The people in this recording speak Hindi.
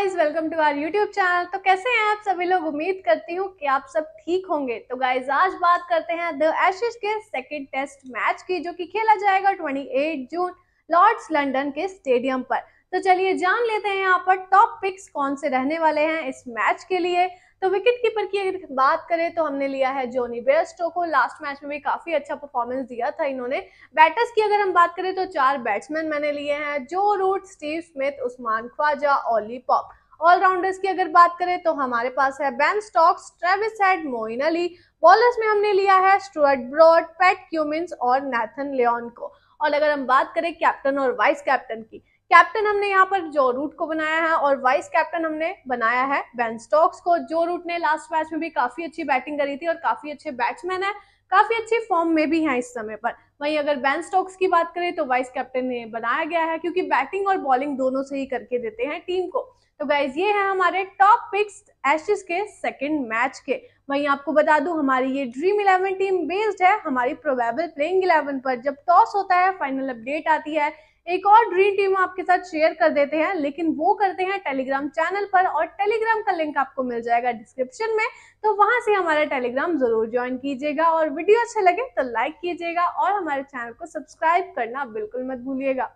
guys welcome to our YouTube channel तो कैसे हैं आप सभी लोग उम्मीद करती हूँ कि आप सब ठीक होंगे तो गाइस आज बात करते हैं द एशिज के सेकेंड टेस्ट मैच की जो कि खेला जाएगा 28 जून लॉर्ड्स लंदन के स्टेडियम पर तो चलिए जान लेते हैं यहाँ पर टॉप पिक्स कौन से रहने वाले हैं इस मैच के लिए तो विकेट कीपर की अगर बात करें तो हमने लिया है जोनी बेस्टो को लास्ट मैच में भी काफ़ी अच्छा परफॉर्मेंस दिया था इन्होंने बैटर्स की अगर हम बात करें तो चार बैट्समैन मैंने लिए हैं जो Root Steve Smith Usman Khawaja Ollie Pope allrounders की अगर बात करें तो हमारे पास है Ben Stokes Travis Head Moeen Ali bowlers में हमने लिया है स्टुअर्ट ब्रॉड पैट क्यूमिन और नैथन लियोन को और अगर हम बात करें कैप्टन और वाइस कैप्टन की कैप्टन हमने यहाँ पर जो रूट को बनाया है और वाइस कैप्टन हमने बनाया है बैन स्टॉक्स को जो रूट ने लास्ट मैच में भी काफी अच्छी बैटिंग करी थी और काफी अच्छे बैट्समैन है काफी अच्छी फॉर्म में भी है इस समय पर वहीं अगर बैन स्टॉक्स की बात करें तो वाइस कैप्टन ने बनाया गया है क्योंकि बैटिंग और बॉलिंग दोनों से ही करके देते हैं टीम को तो गाइज ये है हमारे टॉप पिक्स एशेज के सेकेंड मैच के वहीं आपको बता दूं हमारी ये ड्रीम इलेवन टीम बेस्ड है हमारी प्रोबेबल प्लेइंग इलेवन पर जब टॉस होता है फाइनल अपडेट आती है एक और ड्रीम टीम आपके साथ शेयर कर देते हैं लेकिन वो करते हैं टेलीग्राम चैनल पर और टेलीग्राम का लिंक आपको मिल जाएगा डिस्क्रिप्शन में तो वहां से हमारा टेलीग्राम जरूर ज्वाइन कीजिएगा और वीडियो अच्छे लगे तो लाइक कीजिएगा और हमारे हमारे चैनल को सब्सक्राइब करना बिल्कुल मत भूलिएगा